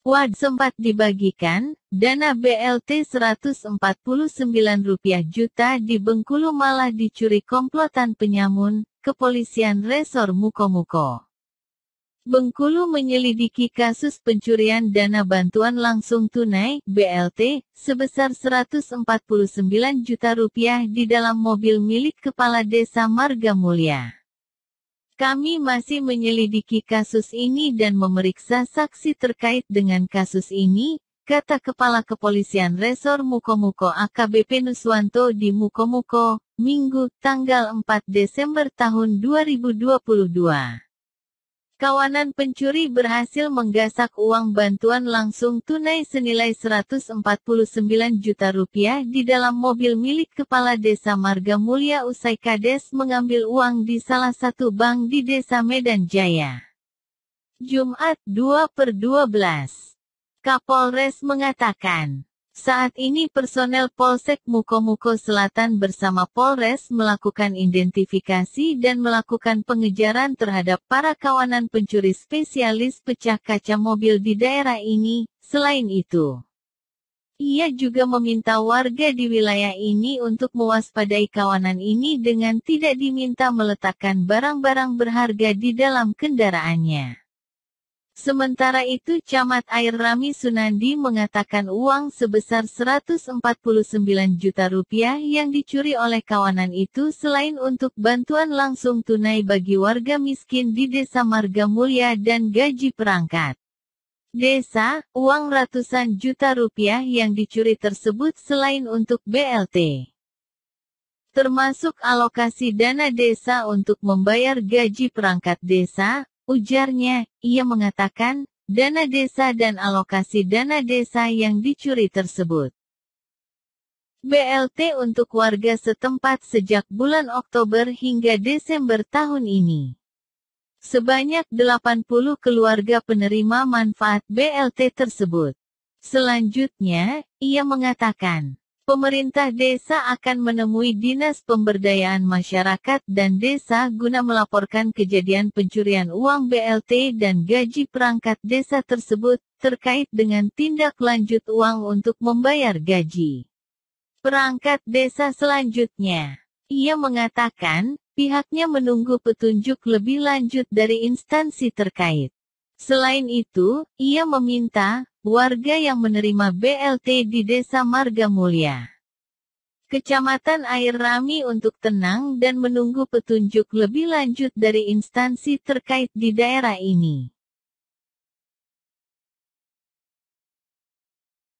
WAD sempat dibagikan, dana BLT Rp149 juta di Bengkulu malah dicuri komplotan penyamun, kepolisian Resor Mukomuko. Bengkulu menyelidiki kasus pencurian dana bantuan langsung tunai (BLT) sebesar rp 149 juta rupiah di dalam mobil milik Kepala Desa Marga Mulia. Kami masih menyelidiki kasus ini dan memeriksa saksi terkait dengan kasus ini, kata Kepala Kepolisian Resor Mukomuko AKBP Nuswanto di Mukomuko, Minggu, tanggal 4 Desember tahun 2022 kawanan pencuri berhasil menggasak uang bantuan langsung tunai senilai 149 juta rupiah di dalam mobil milik Kepala Desa Marga Mulia usai Kades mengambil uang di salah satu bank di Desa Medan Jaya. Jumat 2 per 12. Kapolres mengatakan, saat ini personel Polsek Mukomuko Selatan bersama Polres melakukan identifikasi dan melakukan pengejaran terhadap para kawanan pencuri spesialis pecah kaca mobil di daerah ini. Selain itu, ia juga meminta warga di wilayah ini untuk mewaspadai kawanan ini dengan tidak diminta meletakkan barang-barang berharga di dalam kendaraannya. Sementara itu Camat Air Rami Sunandi mengatakan uang sebesar 149 juta rupiah yang dicuri oleh kawanan itu selain untuk bantuan langsung tunai bagi warga miskin di Desa Marga Mulia dan gaji perangkat. Desa, uang ratusan juta rupiah yang dicuri tersebut selain untuk BLT termasuk alokasi dana desa untuk membayar gaji perangkat desa, Ujarnya, ia mengatakan, dana desa dan alokasi dana desa yang dicuri tersebut. BLT untuk warga setempat sejak bulan Oktober hingga Desember tahun ini. Sebanyak 80 keluarga penerima manfaat BLT tersebut. Selanjutnya, ia mengatakan, pemerintah desa akan menemui Dinas Pemberdayaan Masyarakat dan Desa guna melaporkan kejadian pencurian uang BLT dan gaji perangkat desa tersebut, terkait dengan tindak lanjut uang untuk membayar gaji. Perangkat desa selanjutnya. Ia mengatakan, pihaknya menunggu petunjuk lebih lanjut dari instansi terkait. Selain itu, ia meminta warga yang menerima BLT di Desa Marga Mulia. Kecamatan Air Rami untuk tenang dan menunggu petunjuk lebih lanjut dari instansi terkait di daerah ini.